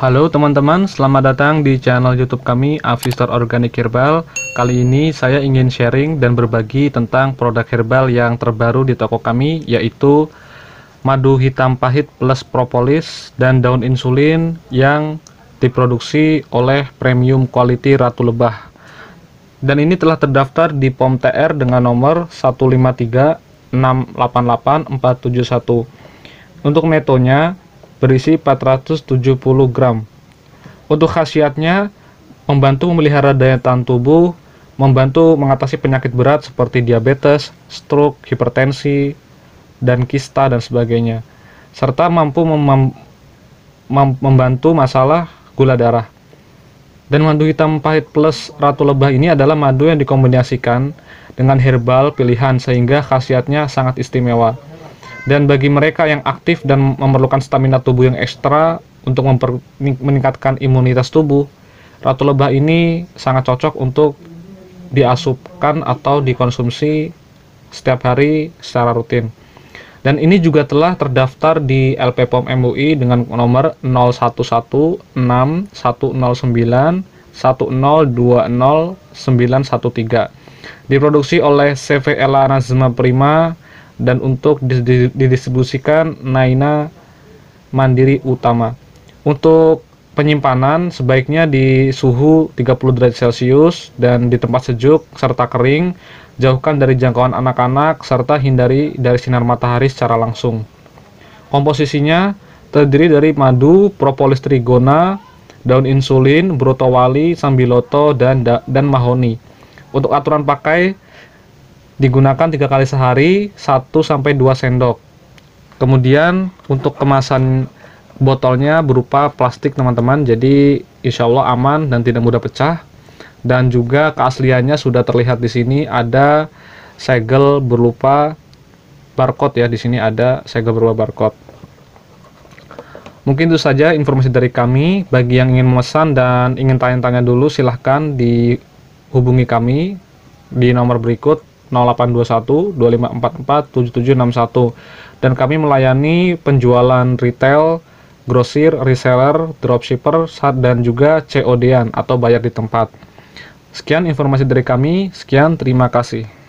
Halo teman-teman, selamat datang di channel YouTube kami Avistar Organic Herbal. Kali ini saya ingin sharing dan berbagi tentang produk herbal yang terbaru di toko kami yaitu madu hitam pahit plus propolis dan daun insulin yang diproduksi oleh Premium Quality Ratu Lebah. Dan ini telah terdaftar di POM TR dengan nomor 153 Untuk metonya berisi 470 gram. Untuk khasiatnya, membantu memelihara daya tahan tubuh, membantu mengatasi penyakit berat seperti diabetes, stroke, hipertensi, dan kista dan sebagainya, serta mampu mem mem membantu masalah gula darah. Dan madu hitam pahit plus ratu lebah ini adalah madu yang dikombinasikan dengan herbal pilihan sehingga khasiatnya sangat istimewa. Dan bagi mereka yang aktif dan memerlukan stamina tubuh yang ekstra untuk meningkatkan imunitas tubuh, ratu lebah ini sangat cocok untuk diasupkan atau dikonsumsi setiap hari secara rutin. Dan ini juga telah terdaftar di LPPOM MUI dengan nomor 01161091020913. Diproduksi oleh CV Ella Nazma Prima dan untuk didistribusikan Naina Mandiri Utama. Untuk penyimpanan sebaiknya di suhu 30 derajat Celcius dan di tempat sejuk serta kering, jauhkan dari jangkauan anak-anak serta hindari dari sinar matahari secara langsung. Komposisinya terdiri dari madu, propolis trigona, daun insulin, brotowali, sambiloto, dan dan mahoni. Untuk aturan pakai, digunakan tiga kali sehari 1 sampai dua sendok. Kemudian untuk kemasan botolnya berupa plastik teman-teman, jadi insya Allah aman dan tidak mudah pecah. Dan juga keasliannya sudah terlihat di sini ada segel berupa barcode ya, di sini ada segel berupa barcode. Mungkin itu saja informasi dari kami. Bagi yang ingin memesan dan ingin tanya-tanya dulu, silahkan dihubungi kami di nomor berikut 0821 2544 7761 dan kami melayani penjualan retail, grosir, reseller, dropshipper, dan juga COD-an atau bayar di tempat. Sekian informasi dari kami, sekian terima kasih.